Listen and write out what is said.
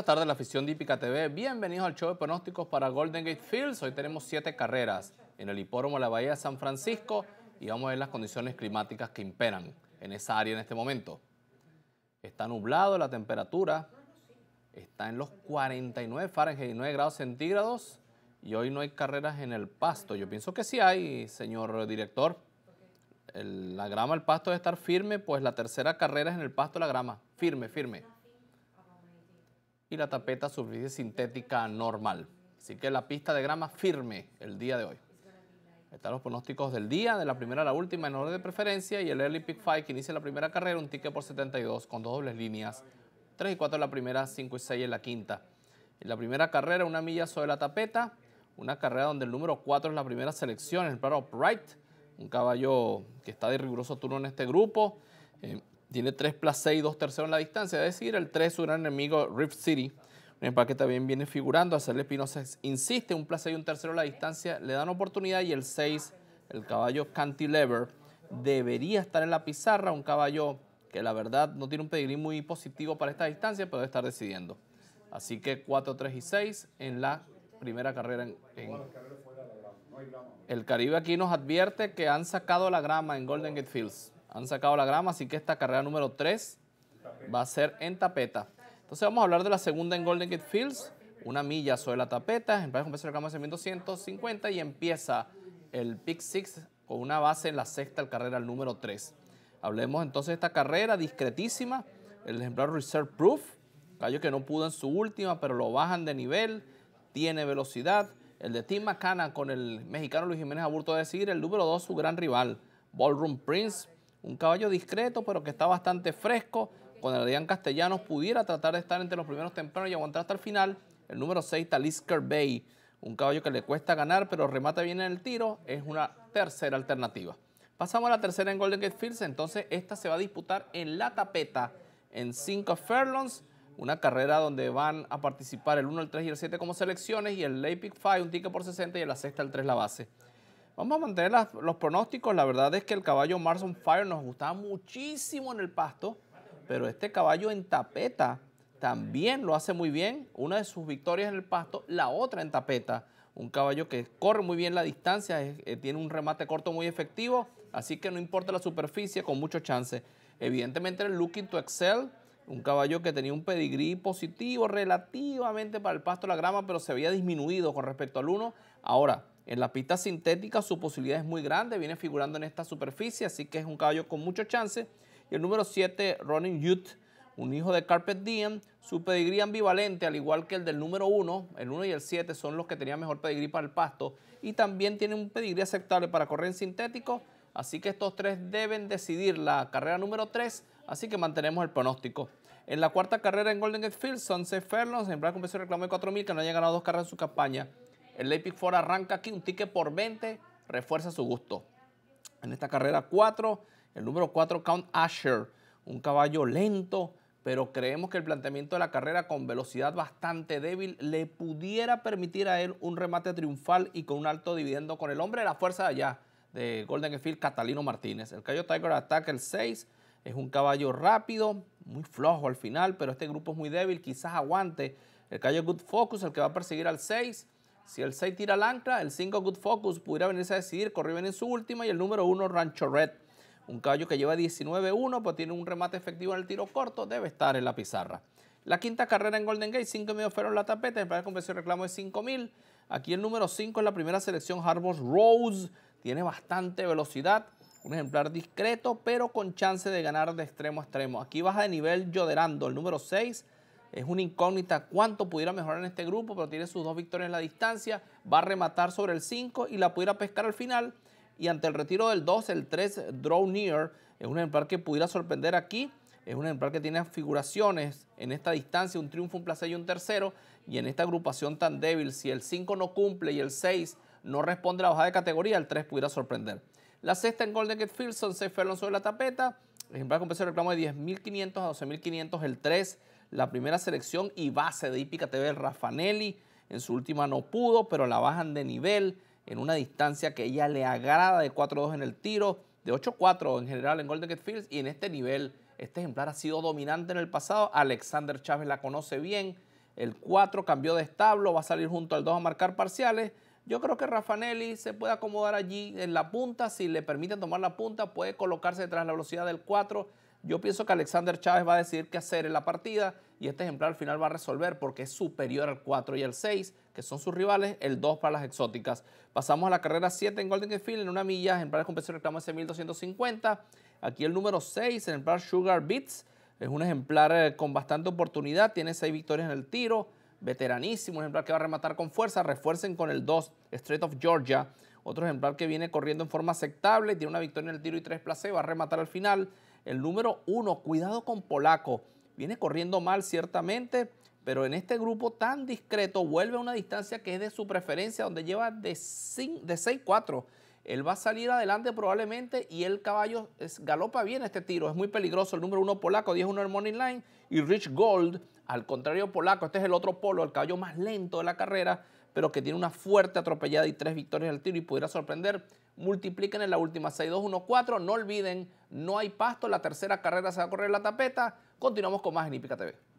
buenas tardes, la afición de IPICA TV. Bienvenidos al show de pronósticos para Golden Gate Fields. Hoy tenemos siete carreras en el hipódromo de la Bahía de San Francisco y vamos a ver las condiciones climáticas que imperan en esa área en este momento. Está nublado, la temperatura está en los 49 Fahrenheit 9 grados centígrados y hoy no hay carreras en el pasto. Yo pienso que sí hay, señor director. la grama, el pasto debe estar firme, pues la tercera carrera es en el pasto, la grama. Firme, firme y la tapeta superficie sintética normal. Así que la pista de grama firme el día de hoy. Están los pronósticos del día, de la primera a la última en orden de preferencia y el Early Pick 5 que inicia la primera carrera, un ticket por 72 con dos dobles líneas, 3 y 4 en la primera, 5 y 6 en la quinta. En la primera carrera, una milla sobre la tapeta, una carrera donde el número 4 es la primera selección, el plano Bright, un caballo que está de riguroso turno en este grupo. Eh, tiene 3 plus y 2 terceros en la distancia, es decir, el tres su gran enemigo Rift City. Un empaque también viene figurando, hacerle Espinosa insiste, un placer y un tercero en la distancia, le dan oportunidad y el 6, el caballo Cantilever, debería estar en la pizarra, un caballo que la verdad no tiene un pedigrí muy positivo para esta distancia, pero debe estar decidiendo. Así que 4, 3 y 6 en la primera carrera en, el Caribe aquí nos advierte que han sacado la grama en Golden Gate Fields. Han sacado la grama, así que esta carrera número 3 va a ser en tapeta. Entonces vamos a hablar de la segunda en Golden Gate Fields. Una milla sobre la tapeta, empieza con peso de grama 1250 y empieza el pick Six con una base en la sexta, el carrera número 3. Hablemos entonces de esta carrera discretísima, el ejemplar Reserve Proof, Cayo que no pudo en su última, pero lo bajan de nivel, tiene velocidad. El de Team McCann con el mexicano Luis Jiménez Aburto de decir, el número 2, su gran rival, Ballroom Prince, un caballo discreto, pero que está bastante fresco. Con el Adrián Castellanos pudiera tratar de estar entre los primeros tempranos y aguantar hasta el final. El número 6, Talisker Bay. Un caballo que le cuesta ganar, pero remata bien en el tiro. Es una tercera alternativa. Pasamos a la tercera en Golden Gate Fields. Entonces, esta se va a disputar en la tapeta, en 5 furlongs. Una carrera donde van a participar el 1, el 3 y el 7 como selecciones. Y el lay Pick 5, un ticket por 60 y el la sexta, el 3, la base. Vamos a mantener los pronósticos. La verdad es que el caballo Marson Fire nos gustaba muchísimo en el pasto, pero este caballo en tapeta también lo hace muy bien. Una de sus victorias en el pasto, la otra en tapeta. Un caballo que corre muy bien la distancia, eh, tiene un remate corto muy efectivo, así que no importa la superficie, con mucho chance. Evidentemente el Looking to Excel, un caballo que tenía un pedigrí positivo relativamente para el pasto la grama, pero se había disminuido con respecto al 1. Ahora, en la pista sintética su posibilidad es muy grande, viene figurando en esta superficie, así que es un caballo con mucho chance. Y el número 7, Ronin Youth, un hijo de Carpet Diem, su pedigrí ambivalente, al igual que el del número 1, el 1 y el 7 son los que tenían mejor pedigrí para el pasto, y también tienen un pedigrí aceptable para correr en sintético, así que estos tres deben decidir la carrera número 3, así que mantenemos el pronóstico. En la cuarta carrera en Golden Gate Field, Sunset en Black peso el reclamo de 4.000 que no haya ganado dos carreras en su campaña. El Epic Four arranca aquí un ticket por 20, refuerza su gusto. En esta carrera 4, el número 4, Count Asher, un caballo lento, pero creemos que el planteamiento de la carrera con velocidad bastante débil le pudiera permitir a él un remate triunfal y con un alto dividendo con el hombre de la fuerza de allá, de Golden Field, Catalino Martínez. El Callo Tiger ataca el 6, es un caballo rápido, muy flojo al final, pero este grupo es muy débil, quizás aguante. El Callo Good Focus, el que va a perseguir al 6, si el 6 tira al ancla, el 5 Good Focus pudiera venirse a decidir, corrió bien en su última y el número 1 Rancho Red. Un caballo que lleva 19-1, pues tiene un remate efectivo en el tiro corto, debe estar en la pizarra. La quinta carrera en Golden Gate, 5 medios fueron la tapeta, el primer convención reclamo es 5000. Aquí el número 5 es la primera selección Harbour Rose, tiene bastante velocidad, un ejemplar discreto, pero con chance de ganar de extremo a extremo. Aquí baja de nivel Yoderando, el número 6 es una incógnita cuánto pudiera mejorar en este grupo, pero tiene sus dos victorias en la distancia. Va a rematar sobre el 5 y la pudiera pescar al final. Y ante el retiro del 2, el 3, Draw Near, es un ejemplar que pudiera sorprender aquí. Es un ejemplar que tiene figuraciones en esta distancia, un triunfo, un placer y un tercero. Y en esta agrupación tan débil, si el 5 no cumple y el 6 no responde a la bajada de categoría, el 3 pudiera sorprender. La sexta en Golden Gate Filson, son 6 sobre la tapeta. Ejemplar con peso de reclamo de 10.500 a 12.500 el 3 la primera selección y base de Hípica TV, Rafanelli. En su última no pudo, pero la bajan de nivel en una distancia que ella le agrada de 4-2 en el tiro, de 8-4 en general en Golden Gate Fields y en este nivel, este ejemplar ha sido dominante en el pasado, Alexander Chávez la conoce bien, el 4 cambió de establo, va a salir junto al 2 a marcar parciales, yo creo que Rafanelli se puede acomodar allí en la punta, si le permiten tomar la punta puede colocarse detrás de la velocidad del 4 yo pienso que Alexander Chávez va a decidir qué hacer en la partida y este ejemplar al final va a resolver porque es superior al 4 y al 6, que son sus rivales, el 2 para las exóticas. Pasamos a la carrera 7 en Golden Field en una milla, ejemplares con peso reclamó reclamo 1250 Aquí el número 6, el ejemplar Sugar Beats, es un ejemplar eh, con bastante oportunidad, tiene 6 victorias en el tiro, veteranísimo, un ejemplar que va a rematar con fuerza, refuercen con el 2, Straight of Georgia, otro ejemplar que viene corriendo en forma aceptable, tiene una victoria en el tiro y tres placés, va a rematar al final. El número uno, cuidado con Polaco. Viene corriendo mal, ciertamente, pero en este grupo tan discreto vuelve a una distancia que es de su preferencia, donde lleva de, de 6-4. Él va a salir adelante probablemente y el caballo galopa bien este tiro. Es muy peligroso. El número uno polaco, 10-1 el morning line. Y Rich Gold, al contrario polaco, este es el otro polo, el caballo más lento de la carrera pero que tiene una fuerte atropellada y tres victorias al tiro y pudiera sorprender, multipliquen en la última 6-2-1-4. No olviden, no hay pasto, la tercera carrera se va a correr la tapeta. Continuamos con más en Ipica TV.